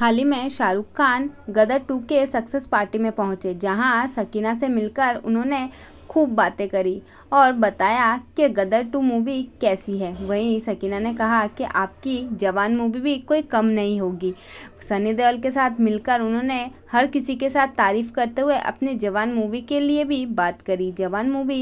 हाल ही में शाहरुख खान गदर टू के सक्सेस पार्टी में पहुंचे जहां सकीना से मिलकर उन्होंने खूब बातें करी और बताया कि गदर टू मूवी कैसी है वहीं सकीना ने कहा कि आपकी जवान मूवी भी कोई कम नहीं होगी सनी देओल के साथ मिलकर उन्होंने हर किसी के साथ तारीफ़ करते हुए अपने जवान मूवी के लिए भी बात करी जवान मूवी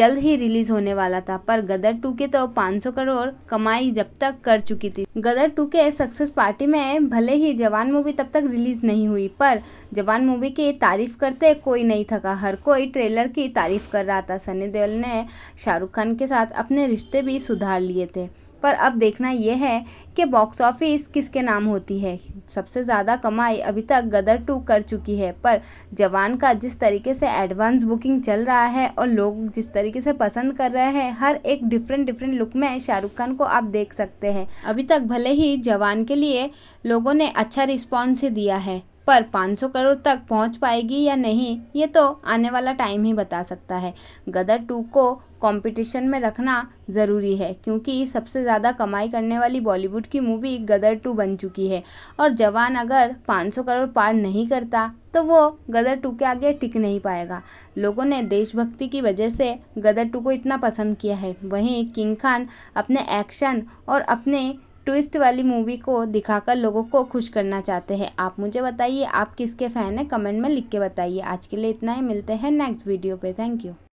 जल्द ही रिलीज़ होने वाला था पर गदर टू की तो 500 करोड़ कमाई जब तक कर चुकी थी गदर टू के सक्सेस पार्टी में भले ही जवान मूवी तब तक रिलीज़ नहीं हुई पर जवान मूवी की तारीफ़ करते कोई नहीं थका हर कोई ट्रेलर की तारीफ़ कर रहा था सनी देओल ने शाहरुख खान के साथ अपने रिश्ते भी सुधार लिए थे पर अब देखना यह है कि बॉक्स ऑफिस किसके नाम होती है सबसे ज़्यादा कमाई अभी तक गदर टू कर चुकी है पर जवान का जिस तरीके से एडवांस बुकिंग चल रहा है और लोग जिस तरीके से पसंद कर रहे हैं हर एक डिफरेंट डिफरेंट लुक में शाहरुख खान को आप देख सकते हैं अभी तक भले ही जवान के लिए लोगों ने अच्छा रिस्पॉन्स दिया है पर 500 करोड़ तक पहुंच पाएगी या नहीं ये तो आने वाला टाइम ही बता सकता है गदर टू को कंपटीशन में रखना ज़रूरी है क्योंकि सबसे ज़्यादा कमाई करने वाली बॉलीवुड की मूवी गदर टू बन चुकी है और जवान अगर 500 करोड़ पार नहीं करता तो वो गदर टू के आगे टिक नहीं पाएगा लोगों ने देशभक्ति की वजह से गदर टू को इतना पसंद किया है वहीं किंग खान अपने एक्शन और अपने ट्विस्ट वाली मूवी को दिखाकर लोगों को खुश करना चाहते हैं आप मुझे बताइए आप किसके फ़ैन हैं कमेंट में लिख के बताइए आज के लिए इतना ही मिलते हैं नेक्स्ट वीडियो पे थैंक यू